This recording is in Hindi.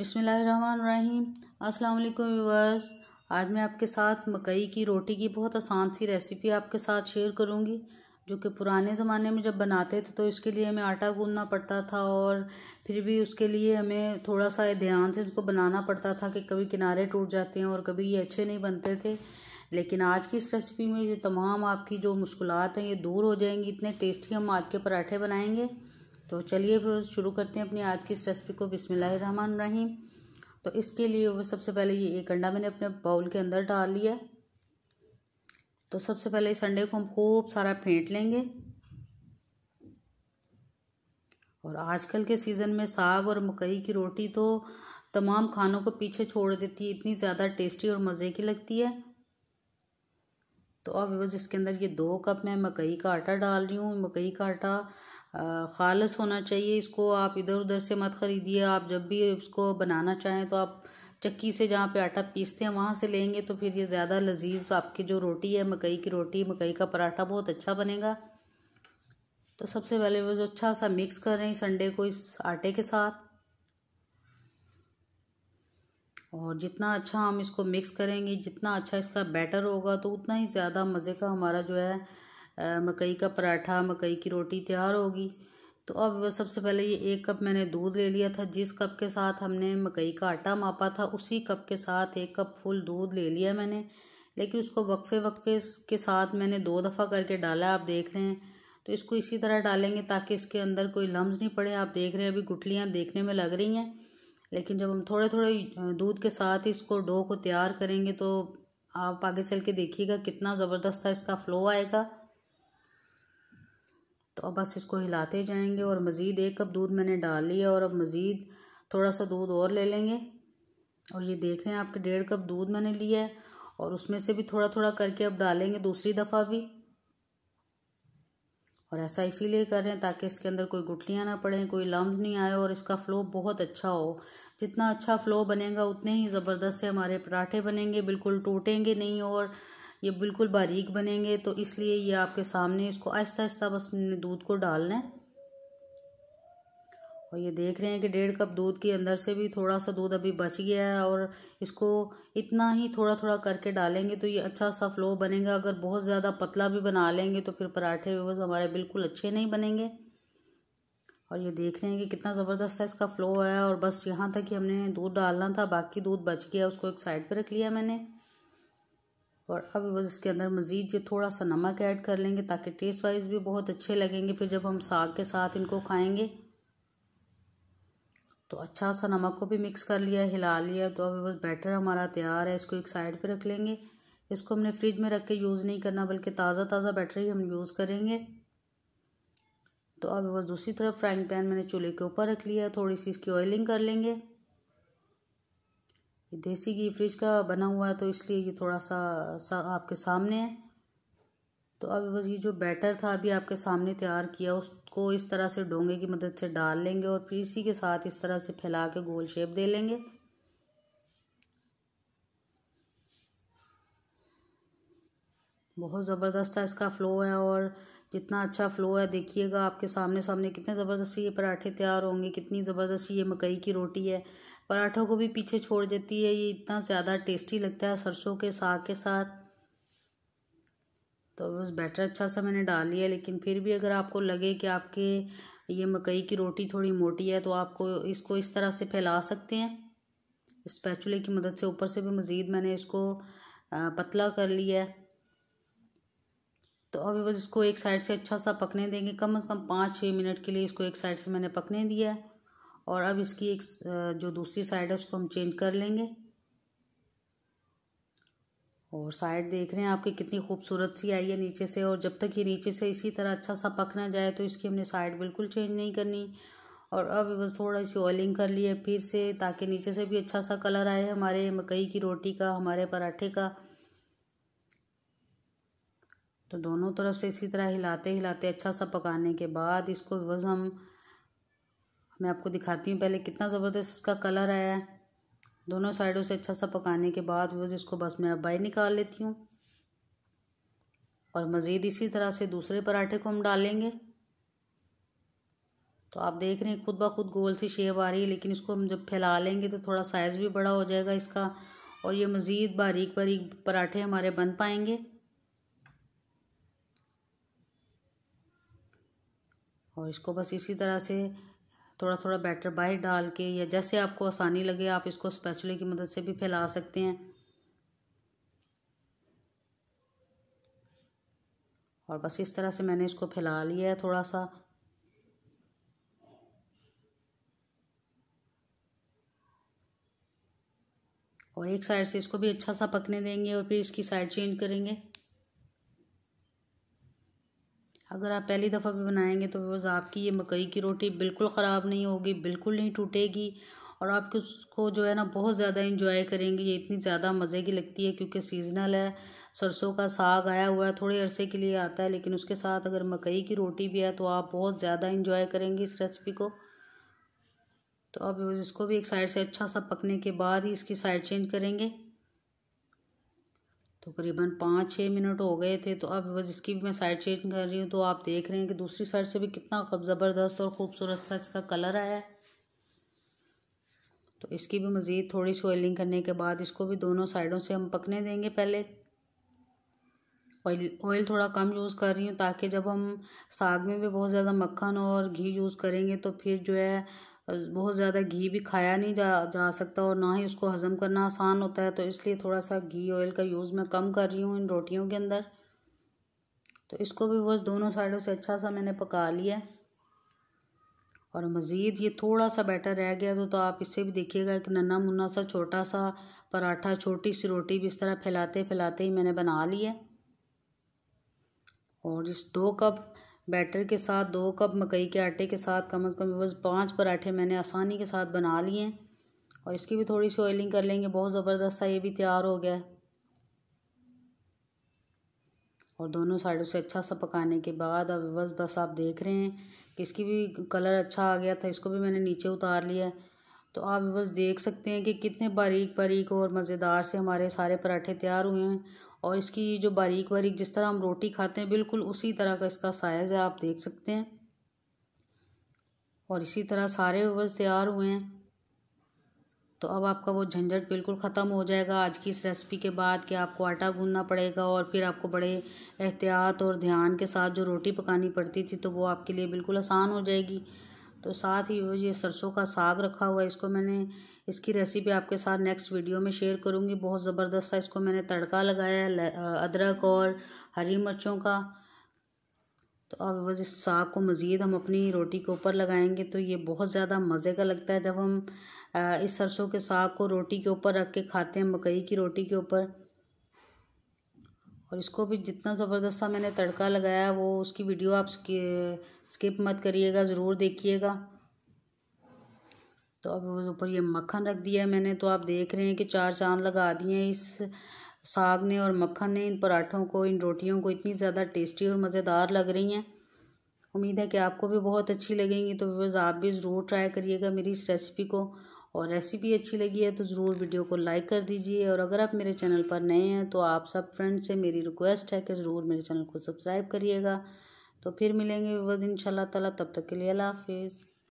बिसमीम अस्सलाम व्यूवर्स आज मैं आपके साथ मकई की रोटी की बहुत आसान सी रेसिपी आपके साथ शेयर करूंगी जो कि पुराने ज़माने में जब बनाते थे तो इसके लिए हमें आटा गूंदना पड़ता था और फिर भी उसके लिए हमें थोड़ा सा ध्यान से इसको बनाना पड़ता था कि कभी किनारे टूट जाते हैं और कभी ये अच्छे नहीं बनते थे लेकिन आज की इस रेसिपी में ये तमाम आपकी जो मुश्किल हैं ये दूर हो जाएंगी इतने टेस्टी हम आज के पराठे बनाएंगे तो चलिए फिर शुरू करते हैं अपनी आज की इस रेसिपी को बिसमान रहीम तो इसके लिए वो सबसे पहले ये एक अंडा मैंने अपने बाउल के अंदर डाल लिया तो सबसे पहले इस अंडे को हम खूब सारा फेंट लेंगे और आजकल के सीज़न में साग और मकई की रोटी तो तमाम खानों को पीछे छोड़ देती है इतनी ज़्यादा टेस्टी और मज़े की लगती है तो अब बस इसके अंदर ये दो कप मैं मकई का आटा डाल रही हूँ मकई का आटा ख़ालस होना चाहिए इसको आप इधर उधर से मत ख़रीदिए आप जब भी इसको बनाना चाहें तो आप चक्की से जहाँ पे आटा पीसते हैं वहाँ से लेंगे तो फिर ये ज़्यादा लजीज आपकी जो रोटी है मकई की रोटी मकई का पराठा बहुत अच्छा बनेगा तो सबसे पहले वो जो अच्छा सा मिक्स कर रहे हैं संडे को इस आटे के साथ और जितना अच्छा हम इसको मिक्स करेंगे जितना अच्छा इसका बैटर होगा तो उतना ही ज़्यादा मज़े का हमारा जो है मकई का पराठा मकई की रोटी तैयार होगी तो अब सबसे पहले ये एक कप मैंने दूध ले लिया था जिस कप के साथ हमने मकई का आटा मापा था उसी कप के साथ एक कप फुल दूध ले लिया मैंने लेकिन उसको वक्फे वक्फे के साथ मैंने दो दफ़ा करके डाला आप देख रहे हैं तो इसको इसी तरह डालेंगे ताकि इसके अंदर कोई लम्ब नहीं पड़े आप देख रहे हैं अभी गुटलियाँ देखने में लग रही हैं लेकिन जब हम थोड़े थोड़े दूध के साथ इसको डो को तैयार करेंगे तो आप आगे चल के देखिएगा कितना ज़बरदस्त है इसका फ़्लो आएगा तो अब बस इसको हिलाते जाएंगे और मज़ीद एक कप दूध मैंने डाल लिया और अब मज़ीद थोड़ा सा दूध और ले लेंगे और ये देख रहे हैं आपके डेढ़ कप दूध मैंने लिया है और उसमें से भी थोड़ा थोड़ा करके अब डालेंगे दूसरी दफ़ा भी और ऐसा इसीलिए कर रहे हैं ताकि इसके अंदर कोई गुटलियाँ ना पड़ें कोई लम्ब नहीं आए और इसका फ़्लो बहुत अच्छा हो जितना अच्छा फ़्लो बनेगा उतने ही ज़बरदस्त से हमारे पराठे बनेंगे बिल्कुल टूटेंगे नहीं और ये बिल्कुल बारीक बनेंगे तो इसलिए ये आपके सामने इसको आहिस्ता आहिस्ता बस दूध को डालना है और ये देख रहे हैं कि डेढ़ कप दूध के अंदर से भी थोड़ा सा दूध अभी बच गया है और इसको इतना ही थोड़ा थोड़ा करके डालेंगे तो ये अच्छा सा फ्लो बनेगा अगर बहुत ज़्यादा पतला भी बना लेंगे तो फिर पराठे बस हमारे बिल्कुल अच्छे नहीं बनेंगे और ये देख रहे हैं कि कितना ज़बरदस्त है इसका फ़्लो है और बस यहाँ तक कि हमने दूध डालना था बाकी दूध बच गया उसको एक साइड पर रख लिया मैंने और अब इसके अंदर मज़ीद ये थोड़ा सा नमक ऐड कर लेंगे ताकि टेस्ट वाइज भी बहुत अच्छे लगेंगे फिर जब हम साग के साथ इनको खाएंगे तो अच्छा सा नमक को भी मिक्स कर लिया हिला लिया तो अब बस बैटर हमारा तैयार है इसको एक साइड पे रख लेंगे इसको हमने फ्रिज में रख के यूज़ नहीं करना बल्कि ताज़ा ताज़ा बैटर ही हम यूज़ करेंगे तो अब बस दूसरी तरफ फ्राइंग पैन मैंने चूल्हे के ऊपर रख लिया थोड़ी सी इसकी ऑयलिंग कर लेंगे ये देसी घी फ्रिज का बना हुआ है तो इसलिए ये थोड़ा सा, सा आपके सामने है तो अब बस ये जो बैटर था अभी आपके सामने तैयार किया उसको इस तरह से डोंगे की मदद से डाल लेंगे और फिर इसी के साथ इस तरह से फैला के गोल शेप दे लेंगे बहुत ज़बरदस्त है इसका फ़्लो है और जितना अच्छा फ्लो है देखिएगा आपके सामने सामने कितने ज़बरदस्ती ये पराठे तैयार होंगे कितनी ज़बरदस्ती ये मकई की रोटी है पराठों को भी पीछे छोड़ देती है ये इतना ज़्यादा टेस्टी लगता है सरसों के साग के साथ तो बस बैटर अच्छा सा मैंने डाल लिया लेकिन फिर भी अगर आपको लगे कि आपके ये मकई की रोटी थोड़ी मोटी है तो आपको इसको इस तरह से फैला सकते हैं स्पैचुले की मदद से ऊपर से भी मज़ीद मैंने इसको पतला कर लिया है तो अभी बस इसको एक साइड से अच्छा सा पकने देंगे कम से कम पाँच छः मिनट के लिए इसको एक साइड से मैंने पकने दिया है और अब इसकी एक जो दूसरी साइड है उसको हम चेंज कर लेंगे और साइड देख रहे हैं आपकी कितनी खूबसूरत सी आई है नीचे से और जब तक ये नीचे से इसी तरह अच्छा सा पकना जाए तो इसकी हमने साइड बिल्कुल चेंज नहीं करनी और अब बस थोड़ा सी ऑयलिंग कर है फिर से ताकि नीचे से भी अच्छा सा कलर आए हमारे मकई की रोटी का हमारे पराठे का तो दोनों तरफ से इसी तरह हिलाते हिलाते अच्छा सा पकाने के बाद इसको बस हम मैं आपको दिखाती हूँ पहले कितना ज़बरदस्त इसका कलर आया है दोनों साइडों से अच्छा सा पकाने के बाद बस इसको बस मैं अब बाई निकाल लेती हूँ और मज़ीद इसी तरह से दूसरे पराठे को हम डालेंगे तो आप देख रहे हैं खुद ब खुद गोल सी शेप आ रही है लेकिन इसको हम जब फैला लेंगे तो थोड़ा साइज़ भी बड़ा हो जाएगा इसका और ये मज़ीद बारीक बारीक पराठे हमारे बन पाएंगे और इसको बस इसी तरह से थोड़ा थोड़ा बैटर बाहर डाल के या जैसे आपको आसानी लगे आप इसको स्पैचुले की मदद से भी फैला सकते हैं और बस इस तरह से मैंने इसको फैला लिया है थोड़ा सा और एक साइड से इसको भी अच्छा सा पकने देंगे और फिर इसकी साइड चेंज करेंगे अगर आप पहली दफ़ा भी बनाएंगे तो बस आपकी ये मकई की रोटी बिल्कुल ख़राब नहीं होगी बिल्कुल नहीं टूटेगी और आप उसको जो है ना बहुत ज़्यादा इंजॉय करेंगे ये इतनी ज़्यादा मज़े की लगती है क्योंकि सीजनल है सरसों का साग आया हुआ है थोड़े अरसे के लिए आता है लेकिन उसके साथ अगर मकई की रोटी भी है तो आप बहुत ज़्यादा इंजॉय करेंगे इस रेसिपी को तो अब इसको भी एक साइड से अच्छा सा पकने के बाद ही इसकी साइड चेंज करेंगे तो करीबन पाँच छः मिनट हो गए थे तो अब बस इसकी भी मैं साइड चेंज कर रही हूँ तो आप देख रहे हैं कि दूसरी साइड से भी कितना ज़बरदस्त और ख़ूबसूरत सा इसका कलर आया है तो इसकी भी मज़ीद थोड़ी सी ऑयलिंग करने के बाद इसको भी दोनों साइडों से हम पकने देंगे पहले ऑयल ऑयल थोड़ा कम यूज़ कर रही हूँ ताकि जब हम साग में भी बहुत ज़्यादा मक्खन और घी यूज़ करेंगे तो फिर जो है बहुत ज़्यादा घी भी खाया नहीं जा जा सकता और ना ही उसको हज़म करना आसान होता है तो इसलिए थोड़ा सा घी ऑयल का यूज़ मैं कम कर रही हूँ इन रोटियों के अंदर तो इसको भी बस दोनों साइडों से अच्छा सा मैंने पका लिया और मज़ीद ये थोड़ा सा बैटर रह गया तो, तो आप इससे भी देखिएगा एक नन्ना मुन्ना सा छोटा सा पराठा छोटी सी रोटी भी इस तरह फैलाते फैलाते ही मैंने बना लिया और इस दो कप बैटर के साथ दो कप मकई के आटे के साथ कम से कम बस पाँच पराठे मैंने आसानी के साथ बना लिए और इसकी भी थोड़ी सी ऑयलिंग कर लेंगे बहुत ज़बरदस्त सा ये भी तैयार हो गया है और दोनों साइडों से अच्छा सा पकाने के बाद अब बस बस आप देख रहे हैं कि इसकी भी कलर अच्छा आ गया था इसको भी मैंने नीचे उतार लिया है तो आप बस देख सकते हैं कि कितने बारीक बारीक और मज़ेदार से हमारे सारे पराठे तैयार हुए हैं और इसकी जो बारीक बारीक जिस तरह हम रोटी खाते हैं बिल्कुल उसी तरह का इसका साइज़ है आप देख सकते हैं और इसी तरह सारे वेवर्स तैयार हुए हैं तो अब आपका वो झंझट बिल्कुल ख़त्म हो जाएगा आज की इस रेसिपी के बाद कि आपको आटा गूंदना पड़ेगा और फिर आपको बड़े एहतियात और ध्यान के साथ जो रोटी पकानी पड़ती थी तो वो आपके लिए बिल्कुल आसान हो जाएगी तो साथ ही वो ये सरसों का साग रखा हुआ है इसको मैंने इसकी रेसिपी आपके साथ नेक्स्ट वीडियो में शेयर करूँगी बहुत ज़बरदस्त है इसको मैंने तड़का लगाया है अदरक और हरी मिर्चों का तो अब बस इस साग को मज़ीद हम अपनी रोटी के ऊपर लगाएंगे तो ये बहुत ज़्यादा मज़े का लगता है जब हम इस सरसों के साग को रोटी के ऊपर रख के खाते हैं मकई की रोटी के ऊपर और इसको भी जितना ज़बरदस्त सा मैंने तड़का लगाया वो उसकी वीडियो आप स्किप मत करिएगा ज़रूर देखिएगा तो अब ऊपर ये मक्खन रख दिया है मैंने तो आप देख रहे हैं कि चार चांद लगा दिए हैं इस साग ने और मक्खन ने इन पराठों को इन रोटियों को इतनी ज़्यादा टेस्टी और मज़ेदार लग रही हैं उम्मीद है कि आपको भी बहुत अच्छी लगेंगी तो व्यवर्स आप भी ज़रूर ट्राई करिएगा मेरी इस रेसिपी को और रेसिपी अच्छी लगी है तो ज़रूर वीडियो को लाइक कर दीजिए और अगर आप मेरे चैनल पर नए हैं तो आप सब फ्रेंड से मेरी रिक्वेस्ट है कि ज़रूर मेरे चैनल को सब्सक्राइब करिएगा तो फिर मिलेंगे व्यवर्स इन ताला तब तक के लिए अल्लाह हाफिज़